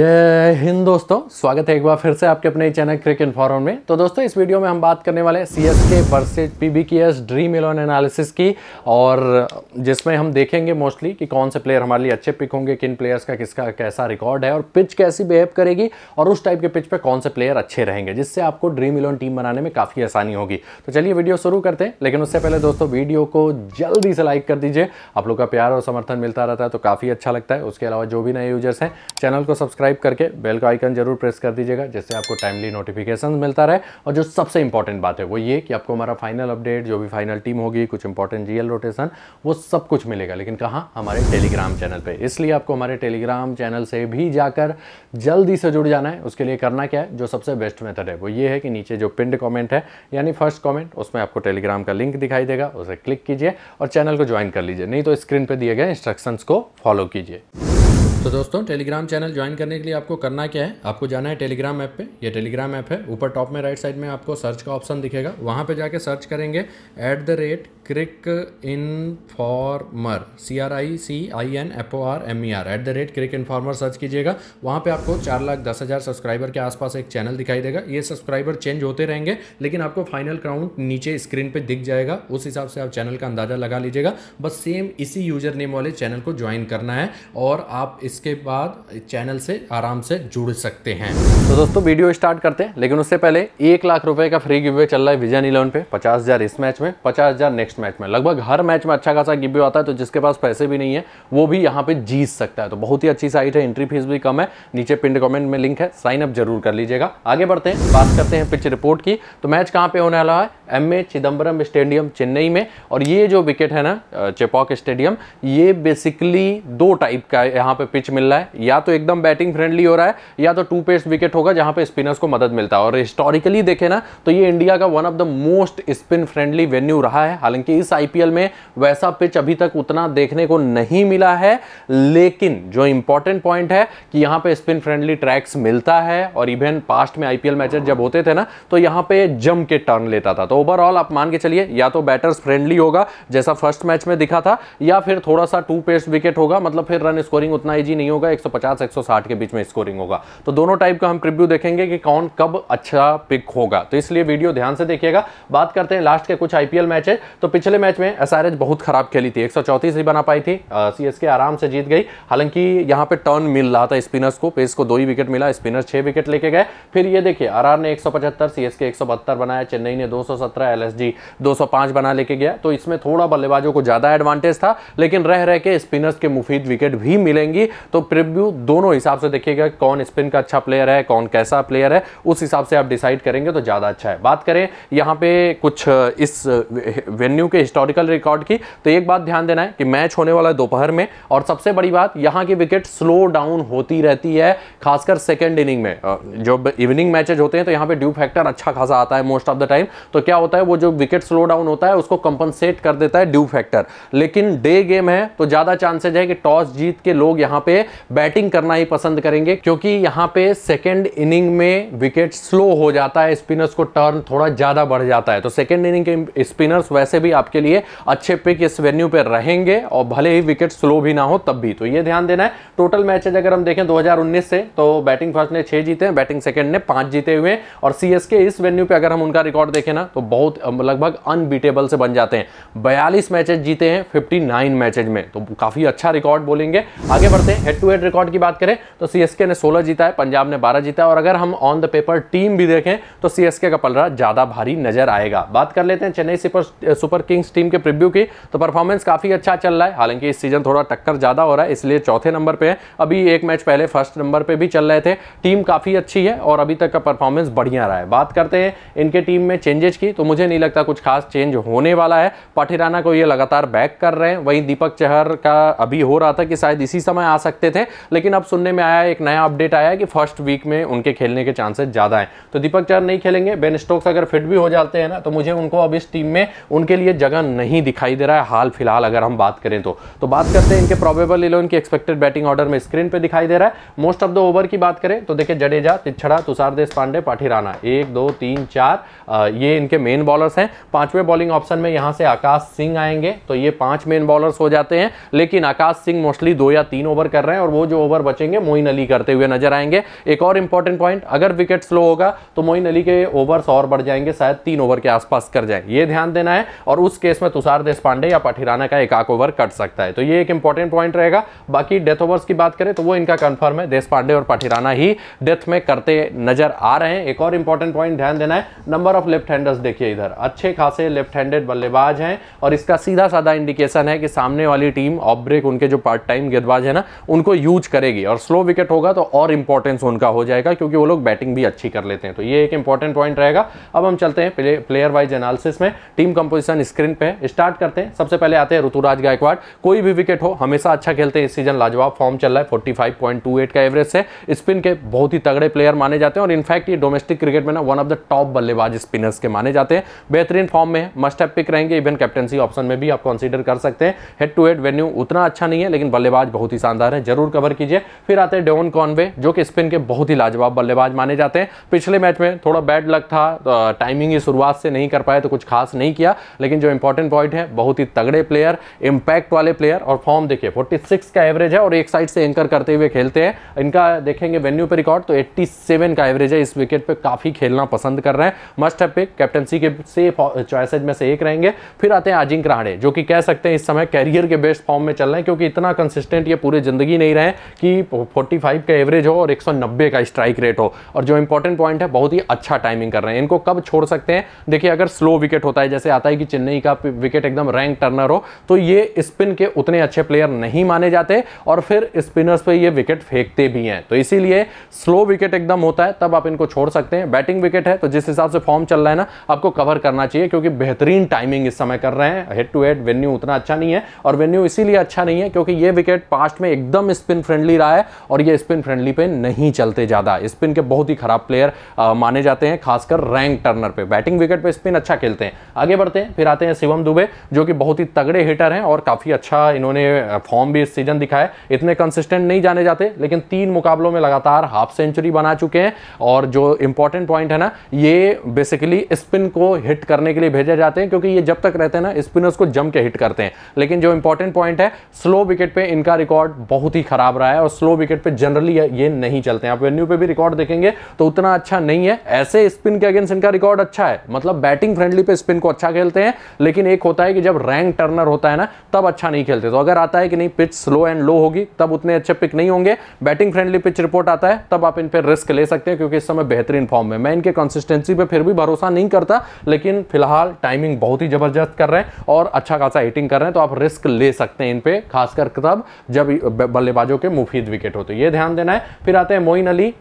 जय हिंद दोस्तों स्वागत है एक बार फिर से आपके अपने चैनल क्रिक फॉरम में तो दोस्तों इस वीडियो में हम बात करने वाले हैं C S K versus P B K S dream eleven analysis की और जिसमें हम देखेंगे मोस्टली कि कौन से प्लेयर हमारे लिए अच्छे पिक होंगे किन प्लेयर्स का किसका कैसा रिकॉर्ड है और पिच कैसी बिहेव करेगी और उस टाइप के पिच पर कौन से प्लेयर अच्छे रहेंगे जिससे आपको ड्रीम इलेवन टीम बनाने में काफ़ी आसानी होगी तो चलिए वीडियो शुरू करते हैं लेकिन उससे पहले दोस्तों वीडियो को जल्दी से लाइक कर दीजिए आप लोग का प्यार और समर्थन मिलता रहता है तो काफ़ी अच्छा लगता है उसके अलावा जो भी नए यूजर्स हैं चैनल को सब्सक्राइब करके बेल का आइकन जरूर प्रेस कर दीजिएगा जिससे आपको टाइमली नोटिफिकेशन मिलता रहे और जो सबसे इंपॉर्टेंट बात है वो ये कि आपको हमारा फाइनल अपडेट जो भी फाइनल टीम होगी कुछ इंपॉर्टेंट जीएल रोटेशन वो सब कुछ मिलेगा लेकिन कहाँ हमारे टेलीग्राम चैनल पर इसलिए आपको हमारे टेलीग्राम चैनल से भी जाकर जल्दी से जुड़ जाना है उसके लिए करना क्या है जो सबसे बेस्ट मेथड है वो ये है कि नीचे जो पिंड कॉमेंट है यानी फर्स्ट कॉमेंट उसमें आपको टेलीग्राम का लिंक दिखाई देगा उसे क्लिक कीजिए और चैनल को ज्वाइन कर लीजिए नहीं तो स्क्रीन पर दिए गए इंस्ट्रक्शंस को फॉलो कीजिए तो दोस्तों टेलीग्राम चैनल ज्वाइन करने के लिए आपको करना क्या है आपको जाना है टेलीग्राम ऐप पे ये टेलीग्राम ऐप है ऊपर टॉप में राइट साइड में आपको सर्च का ऑप्शन दिखेगा वहाँ पे जाके सर्च करेंगे at the rate cric informer C R I C I N F O R M E R at the rate cric informer search कीजिएगा वहाँ पे आपको चार लाख दस हज़ार सब्सक्राइबर के आसपास एक चैनल दिखाई देगा ये सब्सक्राइबर चेंज होते रहेंगे लेकिन आपको फाइनल क्राउंड नीचे स्क्रीन पे दिख जाएगा उस हिसाब से आप चैनल का अंदाज़ा लगा लीजिएगा बस सेम इसी यूजर नेम वाले चैनल को ज्वाइन करना है और आप इसके बाद चैनल से आराम से जुड़ सकते हैं तो दोस्तों वीडियो स्टार्ट करते हैं लेकिन उससे पहले एक लाख रुपये का फ्री गिवे चल रहा है विजन इलेवन पे पचास हज़ार इस मैच में पचास हज़ार नेक्स्ट मैच में लगभग हर मैच में अच्छा खासा गिब्यू आता है तो जिसके पास पैसे भी नहीं है वो भी यहाँ पे जीत सकता है तो बहुत ही अच्छी साइट है एंट्री फीस भी कम है नीचे पिंड कमेंट में लिंक है साइन अप जरूर कर लीजिएगा आगे बढ़ते हैं बात करते हैं पिच रिपोर्ट की तो मैच कहाँ पे होने वाला है M A Chidambaram stadium Chennai में और ये जो विकेट है ना चेपॉक स्टेडियम ये बेसिकली दो टाइप का यहाँ पे पिच मिल रहा है या तो एकदम बैटिंग फ्रेंडली हो रहा है या तो टू पेस्ट विकेट होगा जहाँ पे स्पिनर्स को मदद मिलता है और हिस्टोरिकली देखे ना तो ये इंडिया का one of the most spin friendly venue रहा है हालांकि कि इस आईपीएल में वैसा पिच अभी तक उतना देखने को नहीं मिला है लेकिन जो इंपॉर्टेंट पॉइंट है कि यहाँ पे स्पिन फ्रेंडली ट्रैक्स मिलता है और इवन पास्ट में आईपीएल मैचेस जब होते थे ना तो यहाँ पे जम के टर्न लेता था तो ओवरऑल आप मान के चलिए या तो बैटर्स फ्रेंडली होगा जैसा फर्स्ट मैच में दिखा था या फिर थोड़ा सा टू पेस्ट विकेट होगा मतलब फिर रन स्कोरिंग उतना ईजी नहीं होगा एक सौ के बीच में स्कोरिंग होगा तो दोनों टाइप का हम प्रिव्यू देखेंगे कि कौन कब अच्छा पिक होगा तो इसलिए वीडियो ध्यान से देखिएगा बात करते हैं लास्ट के कुछ आईपीएल मैच है तो पिछले मैच में एस बहुत खराब खेली थी एक सौ बना पाई थी सी आराम से जीत गई हालांकि यहाँ पे टर्न मिल रहा था स्पिनर्स को पेस को दो ही विकेट मिला स्पिनर्स छह विकेट लेके गए फिर ये देखिए आर ने एक सौ पचहत्तर सी बहत्तर बनाया चेन्नई ने दो सौ सत्रह एल एस जी दो सौ पांच बना लेके गया तो इसमें थोड़ा बल्लेबाजों को ज्यादा एडवांटेज था लेकिन रह रह के स्पिनर्स के मुफीद विकेट भी मिलेंगी तो प्रिव्यू दोनों हिसाब से देखिएगा कौन स्पिन का अच्छा प्लेयर है कौन कैसा प्लेयर है उस हिसाब से आप डिसाइड करेंगे तो ज्यादा अच्छा है बात करें यहाँ पे कुछ इस वेन्यू वेन्यू के हिस्टोरिकल रिकॉर्ड की तो एक बात ध्यान देना है कि मैच होने वाला है दोपहर में और सबसे बड़ी बात यहाँ की विकेट स्लो डाउन होती रहती है खासकर सेकेंड इनिंग में जो इवनिंग मैचेज होते हैं तो यहाँ पे ड्यू फैक्टर अच्छा खासा आता है मोस्ट ऑफ द टाइम तो क्या होता है वो जो विकेट स्लो डाउन होता है उसको कंपनसेट कर देता है ड्यू फैक्टर लेकिन डे गेम है तो ज़्यादा चांसेज है कि टॉस जीत के लोग यहाँ पे बैटिंग करना ही पसंद करेंगे क्योंकि यहाँ पे सेकेंड इनिंग में विकेट स्लो हो जाता है स्पिनर्स को टर्न थोड़ा ज़्यादा बढ़ जाता है तो सेकेंड इनिंग के स्पिनर्स वैसे भी भी आपके लिए अच्छे पिक इस वेन्यू पे रहेंगे और भले ही विकेट स्लो भी ना हो तब भी तो ये ध्यान देना है टोटल मैचेज अगर हम देखें 2019 से तो बैटिंग फर्स्ट ने छह जीते हैं बैटिंग सेकंड ने पांच जीते हुए और सी इस वेन्यू पर अगर हम उनका रिकॉर्ड देखें ना तो बहुत लगभग अनबीटेबल से बन जाते हैं बयालीस मैचेज जीते हैं फिफ्टी मैचेज में तो काफ़ी अच्छा रिकॉर्ड बोलेंगे आगे बढ़ते हैं हेड टू हेड रिकॉर्ड की बात करें तो सी ने सोलह जीता है पंजाब ने बारह जीता है और अगर हम ऑन द पेपर टीम भी देखें तो सी का पलरा ज़्यादा भारी नजर आएगा बात कर लेते हैं चेन्नई सुपर सुपर और किंग्स टीम के प्रिव्यू की तो परफॉर्मेंस काफ़ी अच्छा चल रहा है हालांकि इस सीजन थोड़ा टक्कर ज़्यादा हो रहा है इसलिए चौथे नंबर पर है अभी एक मैच पहले फर्स्ट नंबर पर भी चल रहे थे टीम काफ़ी अच्छी है और अभी तक का परफॉर्मेंस बढ़िया रहा है बात करते हैं इनके टीम में चेंजेज की तो मुझे नहीं लगता कुछ खास चेंज होने वाला है पाठिराना को ये लगातार बैक कर रहे हैं वहीं दीपक चहर का अभी हो रहा था कि शायद इसी समय आ सकते थे लेकिन अब सुनने में आया एक नया अपडेट आया कि फर्स्ट वीक में उनके खेलने के चांसेस ज़्यादा हैं तो दीपक चहर नहीं खेलेंगे बेन स्टोक्स अगर फिट भी हो जाते हैं ना तो मुझे उनको अब इस टीम में उनके लिए ये जगह नहीं दिखाई दे रहा है हाल फिलहाल अगर हम बात करें तो तो बात करते हैं इनके प्रोबेबल इलेवन की एक्सपेक्टेड बैटिंग ऑर्डर में स्क्रीन पे दिखाई दे रहा है मोस्ट ऑफ द ओवर की बात करें तो देखिए जडेजा तिछड़ा तुषार देश पांडे पाठिराना एक दो तीन चार आ, ये इनके मेन बॉलर्स हैं पांचवें बॉलिंग ऑप्शन में यहाँ से आकाश सिंह आएंगे तो ये पांच मेन बॉलर्स हो जाते हैं लेकिन आकाश सिंह मोस्टली दो या तीन ओवर कर रहे हैं और वो जो ओवर बचेंगे मोइन अली करते हुए नजर आएंगे एक और इंपॉर्टेंट पॉइंट अगर विकेट स्लो होगा तो मोइन अली के ओवर्स और बढ़ जाएंगे शायद तीन ओवर के आसपास कर जाए ये ध्यान देना है और और उस केस में तुषार देश पांडे या पठिराना का एक ओवर कट सकता है तो ये एक इंपॉर्टेंट पॉइंट रहेगा बाकी डेथ ओवर्स की बात करें तो वो इनका कंफर्म है देश पांडे और पठिराना ही डेथ में करते नजर आ रहे हैं एक और इंपॉर्टेंट पॉइंट ध्यान देना है नंबर ऑफ लेफ्ट हैंडर्स देखिए इधर अच्छे खासे लेफ्ट हैंडेड बल्लेबाज हैं और इसका सीधा साधा इंडिकेशन है कि सामने वाली टीम ऑफ ब्रेक उनके जो पार्ट टाइम गेंदबाज है ना उनको यूज करेगी और स्लो विकेट होगा तो और इंपॉर्टेंस उनका हो जाएगा क्योंकि वो लोग बैटिंग भी अच्छी कर लेते हैं तो ये एक इंपॉर्टेंट पॉइंट रहेगा अब हम चलते हैं प्लेयर वाइज एनालिसिस में टीम कंपोजिशन स्क्रीन पे स्टार्ट करते हैं सबसे पहले आते हैं ऋतुराज गायकवाड़ कोई भी विकेट हो हमेशा अच्छा खेलते हैं इस सीजन लाजवाब फॉर्म चल रहा है forty five point two eight का एवरेज से स्पिन के बहुत ही तगड़े प्लेयर माने जाते हैं और इनफैक्ट ये डोमेस्टिक क्रिकेट में ना वन ऑफ द टॉप बल्लेबाज स्पिनर्स के माने जाते हैं बेहतरीन फॉर्म में मस्ट हैव पिक रहेंगे इवन कैप्टनसी ऑप्शन में भी आप कंसिडर कर सकते हैं हेड टू हेड वेन्यू उतना अच्छा नहीं है लेकिन बल्लेबाज बहुत ही शानदार है जरूर कवर कीजिए फिर आते हैं डेवन कॉनवे जो कि स्पिन के बहुत ही लाजवाब बल्लेबाज माने जाते हैं पिछले मैच में थोड़ा बैड लक था टाइमिंग तो, ही शुरुआत से नहीं कर पाए तो कुछ खास नहीं किया लेकिन जो इंपॉर्टेंट पॉइंट है बहुत ही तगड़े प्लेयर इंपैक्ट वाले प्लेयर और फॉर्म देखिए 46 का एवरेज है और एक साइड से एंकर करते हुए खेलते हैं इनका देखेंगे वेन्यू पर रिकॉर्ड तो 87 का एवरेज है इस विकेट पे काफ़ी खेलना पसंद कर रहे हैं मस्ट है कैप्टनसी के सेफ चॉइसेज में से एक रहेंगे फिर आते हैं अजिंक रहाणे जो कि कह सकते हैं इस समय कैरियर के बेस्ट फॉर्म में चल रहे हैं क्योंकि इतना कंसिस्टेंट ये पूरी ज़िंदगी नहीं रहे कि फोर्टी का एवरेज हो और एक का स्ट्राइक रेट हो और जो इंपॉर्टेंट पॉइंट है बहुत ही अच्छा टाइमिंग कर रहे हैं इनको कब छोड़ सकते हैं देखिए अगर स्लो विकेट होता है जैसे आता है कि चेन्नई का विकेट एकदम रैंक टर्नर हो तो ये स्पिन के उतने अच्छे प्लेयर नहीं माने जाते और फिर स्पिनर्स पे ये विकेट फेंकते भी हैं तो इसीलिए स्लो विकेट एकदम होता है तब आप इनको छोड़ सकते हैं बैटिंग विकेट है तो जिस हिसाब से फॉर्म चल रहा है ना आपको कवर करना चाहिए क्योंकि बेहतरीन टाइमिंग इस समय कर रहे हैं हेड टू हेड वेन्यू उतना अच्छा नहीं है और वेन्यू इसीलिए अच्छा नहीं है क्योंकि ये विकेट पास्ट में एकदम स्पिन फ्रेंडली रहा है और ये स्पिन फ्रेंडली पे नहीं चलते ज़्यादा स्पिन के बहुत ही खराब प्लेयर माने जाते हैं खासकर रैंक टर्नर पे बैटिंग विकेट पे स्पिन अच्छा खेलते हैं आगे बढ़ते हैं फिर आते हैं शिवम दुबे जो कि बहुत ही तगड़े हिटर हैं और काफ़ी अच्छा इन्होंने फॉर्म भी इस सीजन दिखाया इतने कंसिस्टेंट नहीं जाने जाते लेकिन तीन मुकाबलों में लगातार हाफ सेंचुरी बना चुके हैं और जो इंपॉर्टेंट पॉइंट है ना ये बेसिकली स्पिन को हिट करने के लिए भेजे जाते हैं क्योंकि ये जब तक रहते हैं ना स्पिनर्स को जम के हिट करते हैं लेकिन जो इंपॉर्टेंट पॉइंट है स्लो विकेट पर इनका रिकॉर्ड बहुत ही खराब रहा है और स्लो विकेट पर जनरली ये नहीं चलते हैं आप वेन्यू पर भी रिकॉर्ड देखेंगे तो उतना अच्छा नहीं है ऐसे स्पिन के अगेंस्ट इनका रिकॉर्ड अच्छा है मतलब बैटिंग फ्रेंडली पे स्पिन को अच्छा खेलते हैं लेकिन एक होता है कि जब रैंक टर्नर होता है ना तब अच्छा नहीं खेलते तो अगर आता है कि नहीं पिच स्लो एंड लो होगी तब उतने अच्छे पिक नहीं होंगे बैटिंग फ्रेंडली पिच रिपोर्ट आता है तब आप इन पर रिस्क ले सकते हैं क्योंकि इस समय बेहतरीन फॉर्म में मैं इनके कंसिस्टेंसी पर फिर भी भरोसा नहीं करता लेकिन फिलहाल टाइमिंग बहुत ही जबरदस्त कर रहे हैं और अच्छा खासा हिटिंग कर रहे हैं तो आप रिस्क ले सकते हैं इन पर खासकर तब जब बल्लेबाजों के मुफीद विकेट होते तो ये ध्यान देना है फिर आते हैं मोइन अली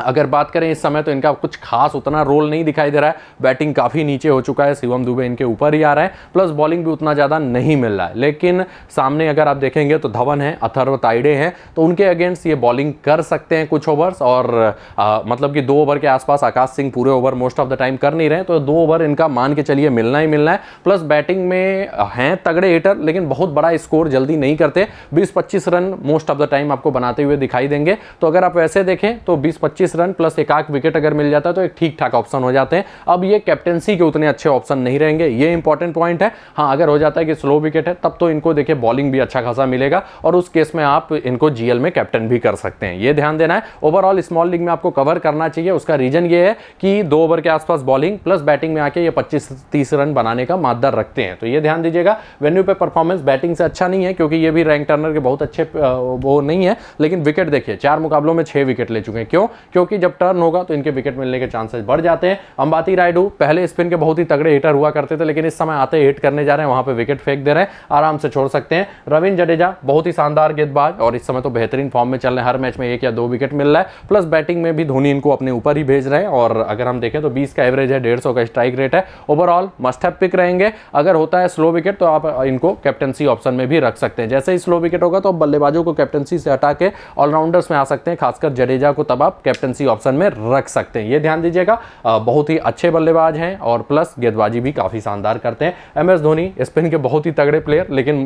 अगर बात करें इस समय तो इनका कुछ खास उतना रोल नहीं दिखाई दे रहा है बैटिंग काफ़ी नीचे हो चुका है शिवम दुबे इनके ऊपर ही आ रहा है प्लस बॉलिंग भी उतना ज़्यादा नहीं मिल रहा है लेकिन सामने अगर आप देखेंगे तो धवन है अथर्व ताइडे हैं तो उनके अगेंस्ट ये बॉलिंग कर सकते हैं कुछ ओवर्स और आ, मतलब कि दो ओवर के आसपास आकाश सिंह पूरे over most of the time कर नहीं रहे तो दो ओवर इनका मान के चलिए मिलना ही मिलना है प्लस बैटिंग में हैं तगड़े हिटर लेकिन बहुत बड़ा स्कोर जल्दी नहीं करते बीस पच्चीस run most of the time आपको बनाते हुए दिखाई देंगे तो अगर आप वैसे देखें तो बीस पच्चीस पच्चीस रन प्लस एक आख विकेट अगर मिल जाता है तो एक ठीक ठाक ऑप्शन हो जाते हैं अब ये कैप्टनसी के उतने अच्छे ऑप्शन नहीं रहेंगे ये इंपॉर्टेंट पॉइंट है हाँ अगर हो जाता है कि स्लो विकेट है तब तो इनको देखिए बॉलिंग भी अच्छा खासा मिलेगा और उस केस में आप इनको जीएल में कैप्टन भी कर सकते हैं ये ध्यान देना है ओवरऑल स्मॉल लीग में आपको कवर करना चाहिए उसका रीजन ये है कि दो ओवर के आसपास बॉलिंग प्लस बैटिंग में आके ये पच्चीस तीस रन बनाने का मादर रखते हैं तो ये ध्यान दीजिएगा वेन्यू पे परफॉर्मेंस बैटिंग से अच्छा नहीं है क्योंकि ये भी रैंक टर्नर के बहुत अच्छे वो नहीं है लेकिन विकेट देखिए चार मुकाबलों में छह विकेट ले चुके हैं क्यों क्योंकि जब टर्न होगा तो इनके विकेट मिलने के चांसेस बढ़ जाते हैं अंबाती रायडू पहले स्पिन के बहुत ही तगड़े हिटर हुआ करते थे लेकिन इस समय आते हिट करने जा रहे हैं वहां पर विकेट फेंक दे रहे हैं आराम से छोड़ सकते हैं रविन जडेजा बहुत ही शानदार गेंदबाज और इस समय तो बेहतरीन फॉर्म में चल रहे हैं हर मैच में एक या दो विकेट मिल रहा है प्लस बैटिंग में भी धोनी इनको अपने ऊपर ही भेज रहे हैं और अगर हम देखें तो बीस का एवरेज है डेढ़ का स्ट्राइक रेट है ओवरऑल मस्ट है पिक रहेंगे अगर होता है स्लो विकेट तो आप इनको कैप्टनसी ऑप्शन में भी रख सकते हैं जैसे ही स्लो विकेट होगा तो बल्लेबाजों को कैप्टनसी से हटा के ऑलराउंडर्स में आ सकते हैं खासकर जडेजा को तब आप कैप्टन ऑप्शन सी ऑप्शन में रख सकते हैं ये ध्यान दीजिएगा बहुत ही अच्छे बल्लेबाज हैं और प्लस गेंदबाजी भी काफ़ी शानदार करते हैं एम एस धोनी स्पिन के बहुत ही तगड़े प्लेयर लेकिन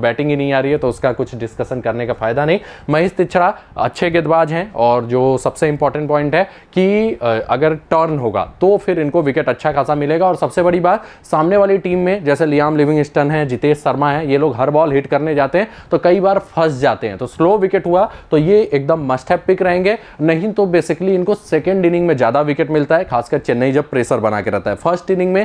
बैटिंग ही नहीं आ रही है तो उसका कुछ डिस्कशन करने का फ़ायदा नहीं महेश तिछड़ा अच्छे गेंदबाज हैं और जो सबसे इंपॉर्टेंट पॉइंट है कि अगर टर्न होगा तो फिर इनको विकेट अच्छा खासा मिलेगा और सबसे बड़ी बात सामने वाली टीम में जैसे लियाम लिविंगस्टन है जितेश शर्मा है ये लोग हर बॉल हिट करने जाते हैं तो कई बार फंस जाते हैं तो स्लो विकेट हुआ तो ये एकदम मस्ट है पिक रहेंगे नहीं तो बेसिकली इनको सेकेंड इनिंग में ज़्यादा विकेट मिलता है खासकर चेन्नई जब प्रेशर बना के रहता है फर्स्ट इनिंग में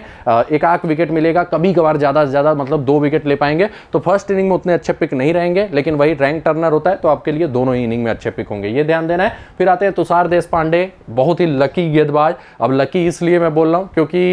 एक आख विकेट मिलेगा कभी कभार ज़्यादा से ज़्यादा मतलब दो विकेट ले पाएंगे तो फर्स्ट इनिंग में उतने अच्छे पिक नहीं रहेंगे लेकिन वही रैंक टर्नर होता है तो आपके लिए दोनों ही इनिंग में अच्छे पिक होंगे ये ध्यान देना है फिर आते हैं तुषार देश बहुत ही लकी गेंदबाज अब लकी इसलिए मैं बोल रहा हूँ क्योंकि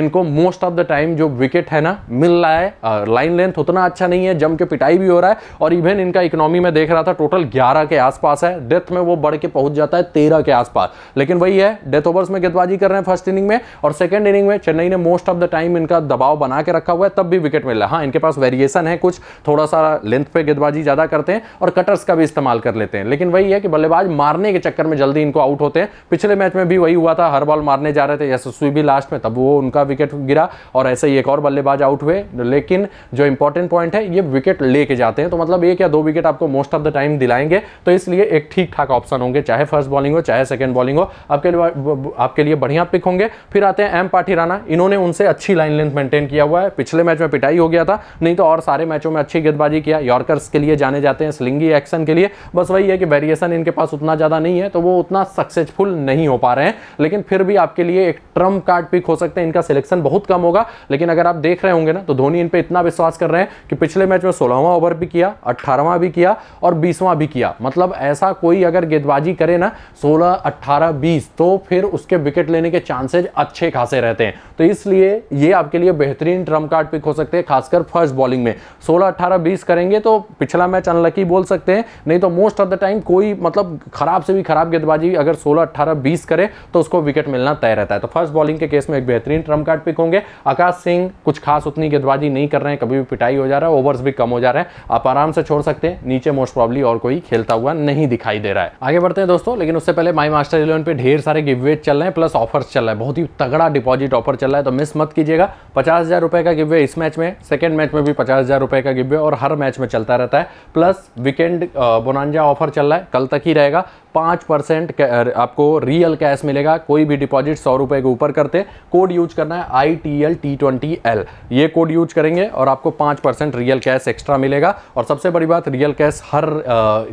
इनको मोस्ट ऑफ द टाइम जो विकेट है ना मिल रहा है लाइन लेंथ उतना अच्छा नहीं है जम के पिटाई भी हो रहा है और इवन इनका इकोनॉमी में देख रहा था टोटल ग्यारह के आसपास है डेथ में वो बढ़ के पहुंच जाता है तेरह के आसपास लेकिन वही है डेथ ओवर्स में गेंदबाजी कर रहे हैं फर्स्ट इनिंग में और सेकंड इनिंग में चेन्नई ने मोस्ट ऑफ द टाइम इनका दबाव बना के रखा हुआ है तब भी विकेट मिल रहा है हाँ इनके पास वेरिएशन है कुछ थोड़ा सा लेंथ पे गेंदबाजी ज़्यादा करते हैं और कटर्स का भी इस्तेमाल कर लेते हैं लेकिन वही है कि बल्लेबाज मारने के चक्कर में जल्दी इनको आउट होते हैं पिछले मैच में भी वही हुआ था हर बॉल मारने जा रहे थे यशस्वी भी लास्ट में तब वो उनका विकेट गिरा और ऐसे ही एक और बल्लेबाज आउट हुए लेकिन जो इंपॉर्टेंट पॉइंट है ये विकेट लेके जाते हैं तो मतलब एक या दो विकेट आपको मोस्ट ऑफ द टाइम दिलाएंगे तो इसलिए एक ठीक ठाक ऑप्शन होंगे चाहे फर्स्ट बॉलिंग हो चाहे चाहे सेकंड बॉलिंग हो आपके लिए आपके लिए बढ़िया पिक होंगे फिर आते हैं एम पाठी राना इन्होंने उनसे अच्छी लाइन लेंथ मेंटेन किया हुआ है पिछले मैच में पिटाई हो गया था नहीं तो और सारे मैचों में अच्छी गेंदबाजी किया यॉर्कर्स के लिए जाने जाते हैं स्लिंगी एक्शन के लिए बस वही है कि वेरिएशन इनके पास उतना ज़्यादा नहीं है तो वो उतना सक्सेसफुल नहीं हो पा रहे हैं लेकिन फिर भी आपके लिए एक ट्रम्प कार्ड पिक हो सकते हैं इनका सिलेक्शन बहुत कम होगा लेकिन अगर आप देख रहे होंगे ना तो धोनी इन पर इतना विश्वास कर रहे हैं कि पिछले मैच में सोलहवां ओवर भी किया अट्ठारहवां भी किया और बीसवां भी किया मतलब ऐसा कोई अगर गेंदबाजी करे ना सोलह सोलह अट्ठारह बीस तो फिर उसके विकेट लेने के चांसेज अच्छे खासे रहते हैं तो इसलिए ये आपके लिए बेहतरीन ट्रम कार्ड पिक हो सकते हैं खासकर फर्स्ट बॉलिंग में सोलह अट्ठारह बीस करेंगे तो पिछला मैच अनलकी बोल सकते हैं नहीं तो मोस्ट ऑफ द टाइम कोई मतलब खराब से भी खराब गेंदबाजी अगर सोलह अट्ठारह बीस करे तो उसको विकेट मिलना तय रहता है तो फर्स्ट बॉलिंग के केस में एक बेहतरीन ट्रम कार्ड पिक होंगे आकाश सिंह कुछ खास उतनी गेंदबाजी नहीं कर रहे हैं कभी भी पिटाई हो जा रहा है ओवर्स भी कम हो जा रहे हैं आप आराम से छोड़ सकते हैं नीचे मोस्ट प्रॉब्ली और कोई खेलता हुआ नहीं दिखाई दे रहा है आगे बढ़ते हैं दोस्तों लेकिन उससे पहले माई मास्टर इलेवन पे ढेर सारे गिववेज चल रहे हैं प्लस ऑफर्स चल रहा है बहुत ही तगड़ा डिपॉजिट ऑफर चल रहा है तो मिस मत कीजिएगा पचास हज़ार रुपये का गिववे इस मैच में सेकेंड मैच में भी पचास हज़ार रुपये का गिववे और हर मैच में चलता रहता है प्लस वीकेंड बोनांजा ऑफर चल रहा है कल तक ही रहेगा पाँच परसेंट आपको रियल कैश मिलेगा कोई भी डिपॉजिट सौ रुपये के ऊपर करते कोड यूज करना है I T L T twenty L ये कोड यूज करेंगे और आपको पाँच परसेंट रियल कैश एक्स्ट्रा मिलेगा और सबसे बड़ी बात रियल कैश हर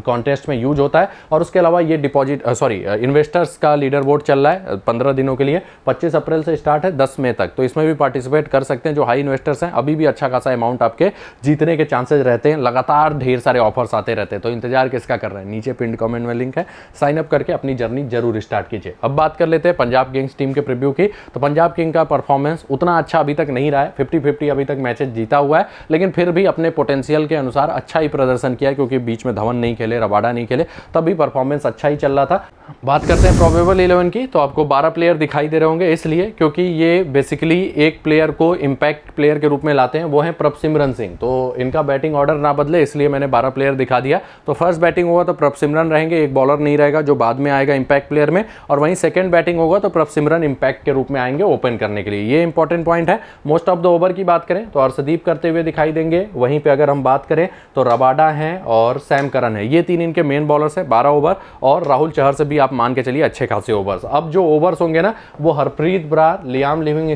कॉन्टेस्ट में यूज होता है और उसके अलावा ये डिपॉजिट सॉरी इन्वेस्टर्स का लीडर बोर्ड चल रहा है पंद्रह दिनों के लिए पच्चीस अप्रैल से स्टार्ट है दस मई तक तो इसमें भी पार्टिसिपेट कर सकते हैं जो हाई इन्वेस्टर्स हैं अभी भी अच्छा खासा अमाउंट आपके जीतने के चांसेज रहते हैं लगातार ढेर सारे ऑफर्स आते रहते हैं तो इंतजार किसका कर रहे हैं नीचे पिंड कमेंट में लिंक है साइन अप करके अपनी जर्नी जरूर स्टार्ट कीजिए अब बात कर लेते हैं पंजाब किंग्स टीम के प्रिव्यू की तो पंजाब किंग का परफॉर्मेंस उतना अच्छा अभी तक नहीं रहा है फिफ्टी फिफ्टी अभी तक मैचेस जीता हुआ है लेकिन फिर भी अपने पोटेंशियल के अनुसार अच्छा ही प्रदर्शन किया क्योंकि बीच में धवन नहीं खेले रबाडा नहीं खेले तभी परफॉर्मेंस अच्छा ही चल रहा था बात करते हैं प्रोबेबल इलेवन की तो आपको 12 प्लेयर दिखाई दे रहे होंगे इसलिए क्योंकि ये बेसिकली एक प्लेयर को इम्पैक्ट प्लेयर के रूप में लाते हैं वो हैं प्रभसिमरन सिंह तो इनका बैटिंग ऑर्डर ना बदले इसलिए मैंने 12 प्लेयर दिखा दिया तो फर्स्ट बैटिंग हुआ तो प्रभसिमरन रहेंगे एक बॉलर नहीं रहेगा जो बाद में आएगा इंपैक्ट प्लेयर में और वहीं सेकेंड बैटिंग होगा तो प्रभ सिमरन इंपैक्ट के रूप में आएंगे ओपन करने के लिए ये इंपॉर्टेंट पॉइंट है मोस्ट ऑफ द ओवर की बात करें तो अर्षदीप करते हुए दिखाई देंगे वहीं पर अगर हम बात करें तो रबाडा है और सैम करन है ये तीन इनके मेन बॉलर्स हैं बारह ओवर और राहुल चहर से भी आप मान के चलिए अच्छे खासे ओवर्स अब जो ओवर्स होंगे ना वो हरप्रीत ब्रार लियाम लिविंग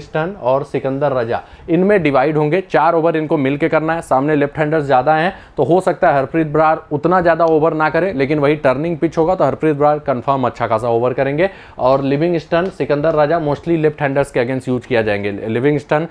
और सिकंदर रजा इनमें डिवाइड होंगे चार ओवर इनको मिल करना है सामने लेफ्ट हैंडर्स ज़्यादा हैं तो हो सकता है हरप्रीत ब्रार उतना ज़्यादा ओवर ना करे लेकिन वही टर्निंग पिच होगा तो हरप्रीत बरार कन्फर्म अच्छा खासा ओवर करेंगे और Livingstone Sikandar Raza mostly left handers के अगेंस्ट यूज किया जाएंगे लिविंग स्टन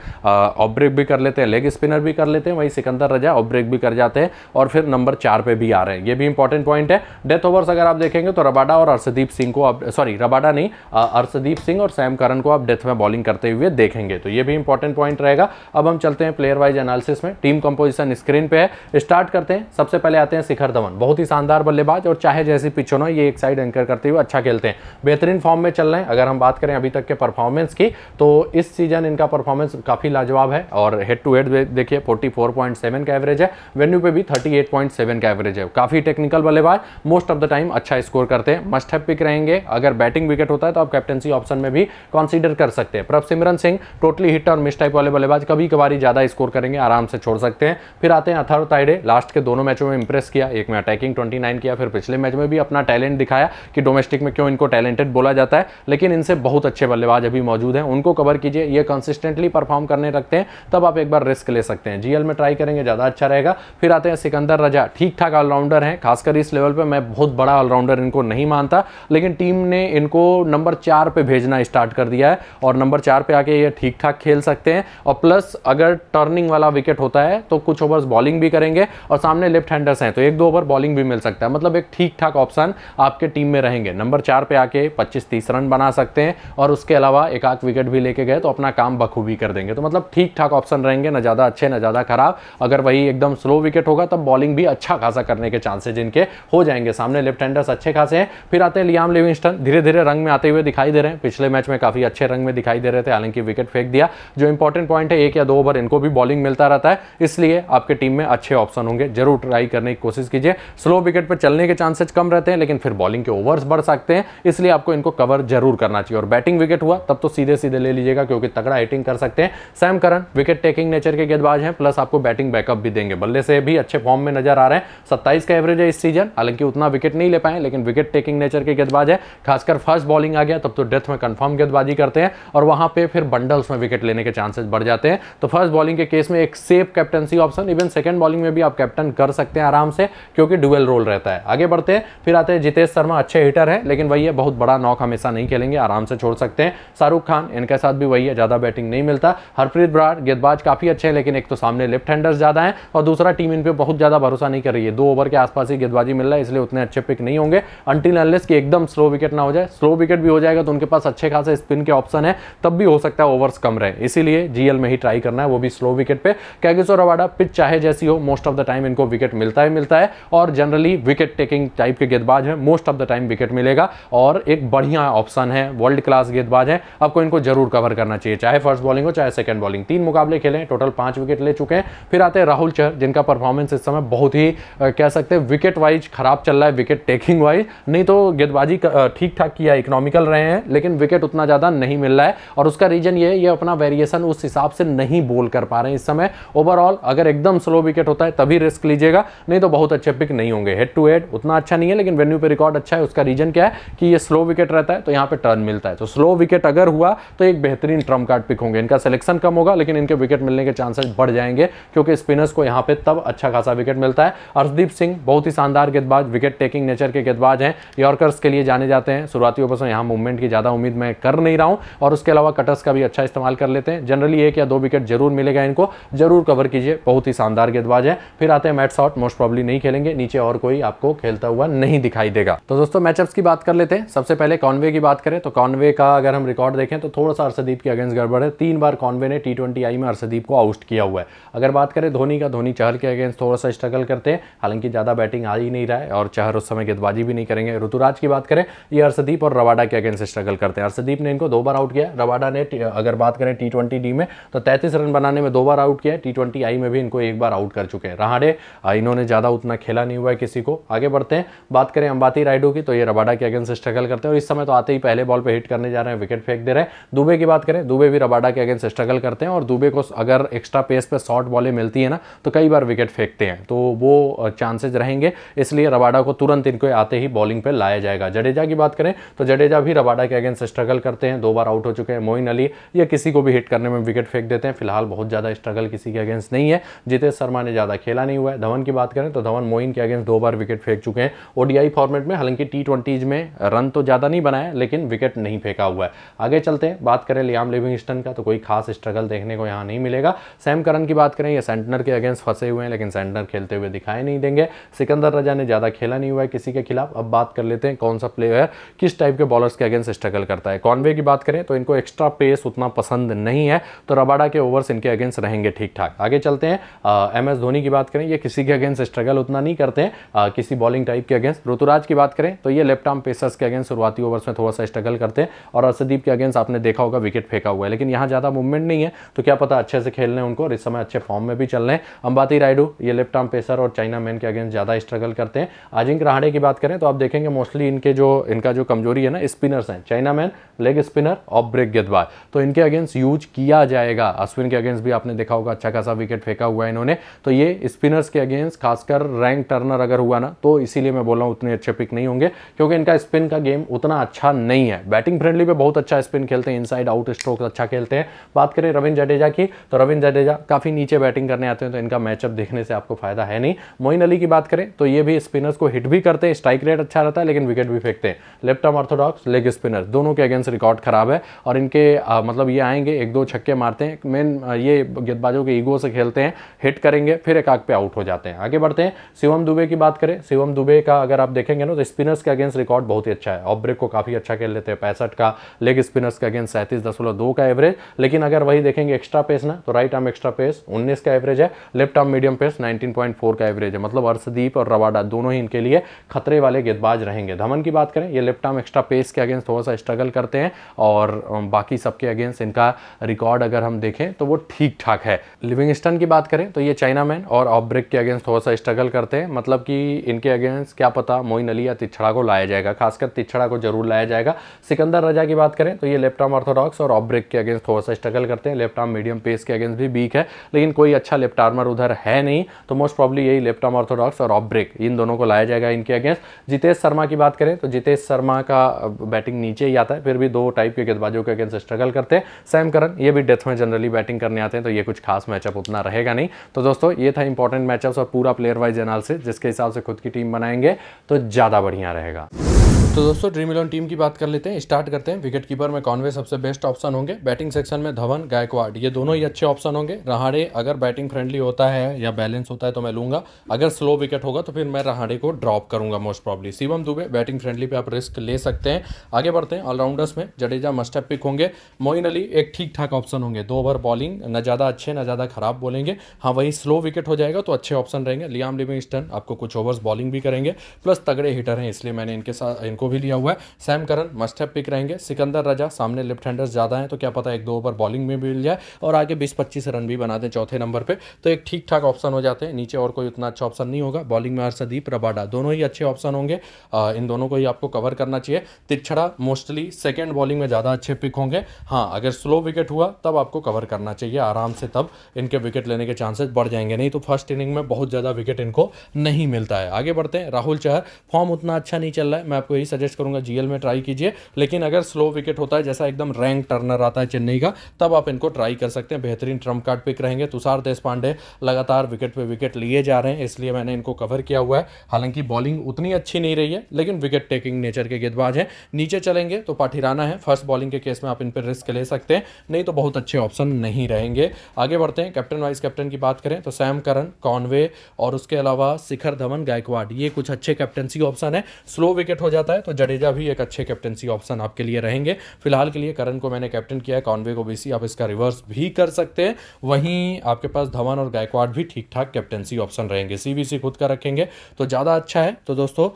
ऑब्रेक भी कर लेते हैं लेग स्पिनर भी कर लेते हैं वहीं सिकंदर राजा ऑब्रेक भी कर जाते हैं और फिर नंबर चार पे भी आ रहे हैं ये भी इंपॉर्टेंट पॉइंट है डेथ ओवर्स अगर आप देखेंगे तो रबाडा और अर्षदीप सिंह को आप सॉरी रबाडा नहीं अर्षदीप सिंह और सैम करन को आप डेथ में बॉलिंग करते हुए देखेंगे तो ये भी इंपॉर्टेंट पॉइंट रहेगा अब हम चलते हैं प्लेयर वाइज एनालिसिस में टीम कंपोजिशन स्क्रीन पे है स्टार्ट करते हैं सबसे पहले आते हैं शिखर धवन बहुत ही शानदार बल्लेबाज और चाहे जैसी पिच होना ये एक साइड एंकर करते हुए अच्छा खेलते हैं बेहतरीन फॉर्म में चल रहे हैं अगर हम बात करें अभी तक के परफॉर्मेंस की तो इस सीजन इनका परफॉर्मेंस काफ़ी लाजवाब है और हेड टू हेड देखिए 44.7 का एवरेज है वेन्यू पे भी 38.7 का एवरेज है काफ़ी टेक्निकल बल्लेबाज मोस्ट ऑफ द टाइम अच्छा स्कोर करते हैं मस्ट है पिक रहेंगे अगर बैटिंग विकेट होता है तो आप कैप्टनसी ऑप्शन में भी कंसिडर कर सकते हैं Prabhsimran Singh totally hit और मिस टाइप वाले बल्लेबाज कभी कभारी ज़्यादा स्कोर करेंगे आराम से छोड़ सकते हैं फिर आते हैं अथर ताइडे लास्ट के दोनों मैचों में इंप्रेस किया एक में अटैकिंग ट्वेंटी किया फिर पिछले मैच में भी अपना टैलेंट टैलेंट दिखाया कि डोमेस्टिक में क्यों इनको टैलेंटेड बोला जाता है लेकिन इनसे बहुत अच्छे बल्लेबाज अभी मौजूद हैं उनको कवर कीजिए ये कंसिस्टेंटली परफॉर्म करने रखते हैं तब आप एक बार रिस्क ले सकते हैं जीएल में ट्राई करेंगे ज़्यादा अच्छा रहेगा फिर आते हैं सिकंदर रजा ठीक ठाक ऑलराउंडर हैं खासकर इस लेवल पर मैं बहुत बड़ा ऑलराउंडर इनको नहीं मानता लेकिन टीम ने इनको नंबर चार पर भेजना स्टार्ट कर दिया है और नंबर चार पर आके ये ठीक ठाक खेल सकते हैं और प्लस अगर टर्निंग वाला विकेट होता है तो कुछ ओवर्स बॉलिंग भी करेंगे और सामने लेफ्ट हैंडर्स हैं तो एक दो ओवर बॉलिंग भी मिल सकता है मतलब एक ठीक ठाक ऑप्शन आपके टीम में रहेंगे नंबर चार पे आके 25-30 रन बना सकते हैं और उसके अलावा एक आध विकेट भी लेके गए तो अपना काम बखूबी कर देंगे तो मतलब ठीक ठाक ऑप्शन रहेंगे ना ज़्यादा अच्छे ना ज़्यादा खराब अगर वही एकदम स्लो विकेट होगा तब बॉलिंग भी अच्छा खासा करने के चांसेज इनके हो जाएंगे सामने लेफ्ट हैंडर्स अच्छे खासे हैं फिर आते हैं लियाम लिविंगस्टन धीरे धीरे रंग में आते हुए दिखाई दे रहे हैं पिछले मैच में काफ़ी अच्छे रंग में दिखाई दे रहे थे हालांकि विकेट फेंक दिया जो इंपॉर्टेंट पॉइंट है एक या दो ओवर इनको भी बॉलिंग मिलता रहता है इसलिए आपके टीम में अच्छे ऑप्शन होंगे जरूर ट्राई करने की कोशिश कीजिए स्लो विकेट पर चलने के चांसेज कम रहते हैं लेकिन फिर फिर बॉलिंग के ओवर्स बढ़ सकते हैं इसलिए आपको इनको कवर जरूर करना चाहिए और बैटिंग विकेट हुआ तब तो सीधे सीधे ले लीजिएगा क्योंकि तगड़ा हिटिंग कर सकते हैं Sam Curran wicket taking nature के गेंदबाज हैं प्लस आपको बैटिंग बैकअप भी देंगे बल्ले से भी अच्छे फॉर्म में नजर आ रहे हैं सत्ताईस का एवरेज है इस सीजन हालांकि उतना विकेट नहीं ले पाए लेकिन विकेट टेकिंग नेचर के गेंदबाज है खासकर फर्स्ट बॉलिंग आ गया तब तो डेथ में कंफर्म गेंदबाजी करते हैं और वहां पर फिर बंडल्स में विकेट लेने के चांसेस बढ़ जाते हैं तो फर्स्ट बॉलिंग के केस में एक safe captaincy option even second bowling में भी आप कैप्टन कर सकते हैं आराम से क्योंकि ड्यूएल रोल रहता है आगे बढ़ते हैं फिर आते हैं जितेंद्र सुरेश शर्मा अच्छे हिटर हैं लेकिन वही है बहुत बड़ा नॉक हमेशा नहीं खेलेंगे आराम से छोड़ सकते हैं शाहरुख खान इनके साथ भी वही है ज़्यादा बैटिंग नहीं मिलता हरप्रीत ब्राड गेंदबाज काफ़ी अच्छे हैं लेकिन एक तो सामने लेफ्ट हैंडर्स ज़्यादा हैं और दूसरा टीम इन पर बहुत ज़्यादा भरोसा नहीं कर रही है दो ओवर के आसपास ही गेंदबाजी मिल रहा है इसलिए उतने अच्छे पिक नहीं होंगे अंटिल अनलेस की एकदम स्लो विकेट ना हो जाए स्लो विकेट भी हो जाएगा तो उनके पास अच्छे खासे स्पिन के ऑप्शन है तब भी हो सकता है ओवर्स कम रहे इसीलिए जीएल में ही ट्राई करना है वो भी स्लो विकेट पर कैगेश्वर रवाडा पिच चाहे जैसी हो मोस्ट ऑफ द टाइम इनको विकेट मिलता ही मिलता है और जनरली विकेट टेकिंग टाइप के गेंदबाज है most of the time wicket मिलेगा और एक बढ़िया ऑप्शन है वर्ल्ड क्लास गेंदबाज है आपको इनको जरूर कवर करना चाहिए चाहे फर्स्ट बॉलिंग हो चाहे सेकंड बॉलिंग तीन मुकाबले खेले टोटल पांच विकेट ले चुके हैं फिर आते हैं राहुल चहर जिनका परफॉर्मेंस इस समय बहुत ही कह सकते हैं विकेट वाइज खराब चल रहा है विकेट टेकिंग वाइज नहीं तो गेंदबाजी ठीक ठाक किया इकोनॉमिकल रहे हैं लेकिन विकेट उतना ज़्यादा नहीं मिल रहा है और उसका रीजन ये ये अपना वेरिएशन उस हिसाब से नहीं बोल कर पा रहे हैं इस समय ओवरऑल अगर एकदम स्लो विकेट होता है तभी रिस्क लीजिएगा नहीं तो बहुत अच्छे पिक नहीं होंगे हेड टू हेड उतना अच्छा नहीं है लेकिन वेन्यू पर रिकॉर्ड रिकॉर्ड अच्छा है उसका रीजन क्या है कि ये स्लो विकेट रहता है तो यहाँ पे टर्न मिलता है तो स्लो विकेट अगर हुआ तो एक बेहतरीन ट्रम कार्ड पिक होंगे इनका सिलेक्शन कम होगा लेकिन इनके विकेट मिलने के चांसेस बढ़ जाएंगे क्योंकि स्पिनर्स को यहाँ पे तब अच्छा खासा विकेट मिलता है अर्शदीप सिंह बहुत ही शानदार गेंदबाज विकेट टेकिंग नेचर के गेंदबाज हैं यॉर्कर्स के लिए जाने जाते हैं शुरुआती ओपर से यहाँ मूवमेंट की ज़्यादा उम्मीद मैं कर नहीं रहा हूँ और उसके अलावा कटर्स का भी अच्छा इस्तेमाल कर लेते हैं जनरली एक या दो विकेट जरूर मिलेगा इनको जरूर कवर कीजिए बहुत ही शानदार गेंदबाज है फिर आते हैं मैट शॉट मोस्ट प्रॉब्ली नहीं खेलेंगे नीचे और कोई आपको खेलता हुआ नहीं दिखाई देगा रहेगा तो दोस्तों मैचअप्स की बात कर लेते हैं सबसे पहले कॉन्वे की बात करें तो कॉन्वे का अगर हम रिकॉर्ड देखें तो थोड़ा सा अर्षदीप के अगेंस्ट गड़बड़ है तीन बार कॉनवे ने टी ट्वेंटी आई में अर्षदीप को आउट किया हुआ है अगर बात करें धोनी का धोनी चहल के अगेंस्ट थोड़ा सा स्ट्रगल करते हैं हालांकि ज़्यादा बैटिंग आ ही नहीं रहा है और चहर उस समय गेंदबाजी भी नहीं करेंगे ऋतुराज की बात करें ये अर्षदीप और रवाडा के अगेंस्ट स्ट्रगल करते हैं अर्षदीप ने इनको दो बार आउट किया रवाडा ने अगर बात करें टी ट्वेंटी डी में तो तैंतीस रन बनाने में दो बार आउट किया टी ट्वेंटी आई में भी इनको एक बार आउट कर चुके हैं रहाड़े इन्होंने ज़्यादा उतना खेला नहीं हुआ है किसी को आगे बढ़ते हैं बात करें अंबाती रही राइडो की तो ये रबाडा के अगेंस्ट स्ट्रगल करते हैं और इस समय तो आते ही पहले बॉल पर हिट करने जा रहे हैं विकेट फेंक दे रहे हैं दुबे की बात करें दुबे भी रबाडा के अगेंस्ट स्ट्रगल करते हैं और दुबे को अगर एक्स्ट्रा पेस पर शॉर्ट बॉलें मिलती है ना तो कई बार विकेट फेंकते हैं तो वो चांसेज रहेंगे इसलिए रबाडा को तुरंत इनको आते ही बॉलिंग पर लाया जाएगा जडेजा की बात करें तो जडेजा भी रबाडा के अगेंस्ट स्ट्रगल करते हैं दो बार आउट हो चुके हैं मोइन अली या किसी को भी हिट करने में विकेट फेंक देते हैं फिलहाल बहुत ज़्यादा स्ट्रगल किसी के अगेंस्ट नहीं है जितेश शर्मा ने ज़्यादा खेला नहीं हुआ है धवन की बात करें तो धवन मोइन के अगेंस्ट दो बार विकेट फेंक चुके हैं ओडीआई फॉर्मेट में में हालांकि टी ट्वेंटीज में रन तो ज़्यादा नहीं बनाया लेकिन विकेट नहीं फेंका हुआ है आगे चलते हैं बात करें लियाम लिविंगस्टन का तो कोई खास स्ट्रगल देखने को यहाँ नहीं मिलेगा सैम करन की बात करें ये सेंटनर के अगेंस्ट फंसे हुए हैं लेकिन सेंटनर खेलते हुए दिखाई नहीं देंगे सिकंदर रजा ने ज़्यादा खेला नहीं हुआ है किसी के खिलाफ अब बात कर लेते हैं कौन सा प्लेयर किस टाइप के बॉलर्स के अगेंस्ट स्ट्रगल करता है कॉनवे की बात करें तो इनको एक्स्ट्रा पेस उतना पसंद नहीं है तो रबाडा के ओवर्स इनके अगेंस्ट रहेंगे ठीक ठाक आगे चलते हैं एम एस धोनी की बात करें ये किसी के अगेंस्ट स्ट्रगल उतना नहीं करते हैं किसी बॉलिंग टाइप के अगेंस्ट ऋतुराज की बात करें तो ये लेफ्ट आर्म पेसर्स के अगेंस्ट शुरुआती ओवर्स में थोड़ा सा स्ट्रगल करते हैं और अर्षदीप के अगेंस्ट आपने देखा होगा विकेट फेंका हुआ है लेकिन यहाँ ज़्यादा मूवमेंट नहीं है तो क्या पता अच्छे से खेल रहे हैं उनको और इस समय अच्छे फॉर्म में भी चल रहे हैं अंबाती रायडू ये लेफ्ट आर्म पेसर और चाइना मैन के अगेंस्ट ज़्यादा स्ट्रगल करते हैं आजिंक रहाड़े की बात करें तो आप देखेंगे मोस्टली इनके जो इनका जो कमजोरी है ना स्पिनर्स हैं चाइना मैन लेग स्पिनर और ब्रेक गेंदबाज तो इनके अगेंस्ट यूज किया जाएगा अश्विन के अगेंस्ट भी आपने देखा होगा अच्छा खासा विकेट फेंका हुआ है इन्होंने तो ये स्पिनर्स के अगेंस्ट खासकर रैंक टर्नर अगर हुआ ना तो इसीलिए मैं बोल रहा हूँ उतने अच्छे पिक नहीं होंगे क्योंकि इनका स्पिन का गेम उतना अच्छा नहीं है बैटिंग फ्रेंडली पे बहुत अच्छा स्पिन खेलते हैं इनसाइड आउट स्ट्रोक अच्छा खेलते हैं बात करें रविंद जडेजा की तो रविंद जडेजा काफ़ी नीचे बैटिंग करने आते हैं तो इनका मैचअप देखने से आपको फायदा है नहीं मोइन अली की बात करें तो ये भी स्पिनर्स को हिट भी करते हैं स्ट्राइक रेट अच्छा रहता है लेकिन विकेट भी फेंकते हैं left arm orthodox leg spinner दोनों के अगेंस्ट रिकॉर्ड खराब है और इनके मतलब ये आएंगे एक दो छक्के मारते हैं मेन ये गेंदबाजों के ईगो से खेलते हैं हिट करेंगे फिर एक आग पे आउट हो जाते हैं आगे बढ़ते हैं शिवम दुबे की बात करें शिवम दुबे का अगर आप देखेंगे ना नो तो स्पिनर्स के अगेंस्ट रिकॉर्ड बहुत ही अच्छा है ऑफ ब्रेक को काफ़ी अच्छा खेल लेते हैं पैंसठ का लेग स्पिनर्स के अगेंस्ट सैंतीस दशमलव दो का एवरेज लेकिन अगर वही देखेंगे एक्स्ट्रा पेस ना तो राइट आर्म एक्स्ट्रा पेस उन्नीस का एवरेज है left arm medium pace nineteen point four का एवरेज है मतलब अर्षदीप और रवाडा दोनों ही इनके लिए खतरे वाले गेंदबाज रहेंगे धमन की बात करें ये लेफ्ट आर्म एक्स्ट्रा पेस के अगेंस्ट थोड़ा सा स्ट्रगल करते हैं और बाकी सबके अगेंस्ट इनका रिकॉर्ड अगर हम देखें तो वो ठीक ठाक है लिविंगस्टन की बात करें तो ये चाइना मैन और ऑफ ब्रेक के अगेंस्ट थोड़ा सा स्ट्रगल करते हैं मतलब कि इनके अगेंस्ट क्या पता मोइन अली या तिछड़ा को लाया जाएगा खासकर तिछड़ा को जरूर लाया जाएगा सिकंदर रजा की बात करें तो ये लेफ्ट आर्म ऑर्थोडॉक्स और ऑफ ब्रेक के अगेंस्ट थोड़ा सा स्ट्रगल करते हैं लेफ्ट आर्म मीडियम पेस के अगेंस्ट भी वीक है लेकिन कोई अच्छा लेफ्ट आर्मर उधर है नहीं तो मोस्ट प्रॉब्ली यही लेफ्ट आर्म ऑर्थोडॉक्स और ऑफ ब्रेक इन दोनों को लाया जाएगा इनके अगेंस्ट जितेश शर्मा की बात करें तो जितेश शर्मा का बैटिंग नीचे ही आता है फिर भी दो टाइप के गेंदबाजों के अगेंस्ट स्ट्रगल करते हैं सैम करन ये भी डेथ में जनरली बैटिंग करने आते हैं तो ये कुछ खास मैचअप उतना रहेगा नहीं तो दोस्तों ये था इंपॉर्टेंट मैचअप और पूरा प्लेयर वाइज एनालिसिस जिसके हिसाब से खुद की टीम बनाएंगे तो ज़्यादा ज़्यादा बढ़िया रहेगा तो दोस्तों ड्रीम इलेवन टीम की बात कर लेते हैं स्टार्ट करते हैं विकेट कीपर में कॉन्वे सबसे बेस्ट ऑप्शन होंगे बैटिंग सेक्शन में धवन गायकवाड ये दोनों ही अच्छे ऑप्शन होंगे रहाड़े अगर बैटिंग फ्रेंडली होता है या बैलेंस होता है तो मैं लूंगा अगर स्लो विकेट होगा तो फिर मैं रहाड़े को ड्रॉप करूंगा most probably Shivam Dube batting friendly पर आप रिस्क ले सकते हैं आगे बढ़ते हैं ऑलराउंडर्स में जडेजा मस्टअप पिक होंगे मोइन अली एक ठीक ठाक ऑप्शन होंगे दो ओवर बॉलिंग न ज़्यादा अच्छे न ज़्यादा खराब बोलेंगे हाँ वही स्लो विकेट हो जाएगा तो अच्छे ऑप्शन रहेंगे लियाम लिविंगस्टन आपको कुछ ओवर्स बॉलिंग भी करेंगे प्लस तगड़े हिटर हैं इसलिए मैंने इनके साथ इनको को भी लिया हुआ है Sam Curran must have pick रहेंगे सिकंदर रजा सामने लेफ्ट हैंडर्स ज़्यादा हैं तो क्या पता एक दो ओवर बॉलिंग में भी मिल जाए और आगे बीस पच्चीस रन भी बना दें चौथे नंबर पर तो एक ठीक ठाक ऑप्शन हो जाते हैं नीचे और कोई उतना अच्छा ऑप्शन नहीं होगा बॉलिंग में हर्षदीप रबाडा दोनों ही अच्छे ऑप्शन होंगे इन दोनों को ही आपको कवर करना चाहिए तिरछड़ा मोस्टली सेकेंड बॉलिंग में ज़्यादा अच्छे पिक होंगे हाँ अगर स्लो विकेट हुआ तब आपको कवर करना चाहिए आराम से तब इनके विकेट लेने के चांसेस बढ़ जाएंगे नहीं तो फर्स्ट इनिंग में बहुत ज़्यादा विकेट इनको नहीं मिलता है आगे बढ़ते हैं राहुल चहर फॉर्म उतना अच्छा नहीं चल रहा है मैं आपको यही सजेस्ट करूँगा जीएल में ट्राई कीजिए लेकिन अगर स्लो विकेट होता है जैसा एकदम रैंक टर्नर आता है चेन्नई का तब आप इनको ट्राई कर सकते हैं बेहतरीन ट्रम्प कार्ड पिक रहेंगे तुषार देशपांडे लगातार विकेट पर विकेट लिए जा रहे हैं इसलिए मैंने इनको कवर किया हुआ है हालांकि बॉलिंग उतनी अच्छी नहीं रही है लेकिन विकेट टेकिंग नेचर के गेंदबाज हैं नीचे चलेंगे तो पाठिराना है फर्स्ट बॉलिंग के केस में आप इन पर रिस्क ले सकते हैं नहीं तो बहुत अच्छे ऑप्शन नहीं रहेंगे आगे बढ़ते हैं कैप्टन वाइस कैप्टन की बात करें तो सैम करन कॉनवे और उसके अलावा शिखर धवन गायकवाड ये कुछ अच्छे कैप्टनसी ऑप्शन है स्लो विकेट हो जाता है तो जडेजा भी एक अच्छे कैप्टनसी ऑप्शन आपके लिए रहेंगे फिलहाल के लिए करण को मैंने कैप्टन किया है कॉन्वे को बीसी आप इसका रिवर्स भी कर सकते हैं वहीं आपके पास धवन और गायकवाड भी ठीक ठाक कैप्टनसी ऑप्शन रहेंगे सी खुद का रखेंगे तो ज़्यादा अच्छा है तो दोस्तों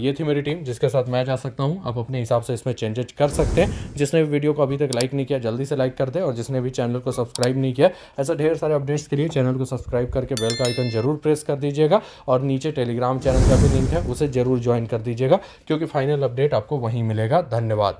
ये थी मेरी टीम जिसके साथ मैं जा सकता हूँ आप अपने हिसाब से इसमें चेंजेज कर सकते हैं जिसने भी वीडियो को अभी तक लाइक नहीं किया जल्दी से लाइक कर दे और जिसने भी चैनल को सब्सक्राइब नहीं किया ऐसा ढेर सारे अपडेट्स के लिए चैनल को सब्सक्राइब करके बेल का आइकन जरूर प्रेस कर दीजिएगा और नीचे टेलीग्राम चैनल का भी लिंक है उसे जरूर ज्वाइन कर दीजिएगा क्योंकि फाइनल फाइनल अपडेट आपको वहीं मिलेगा धन्यवाद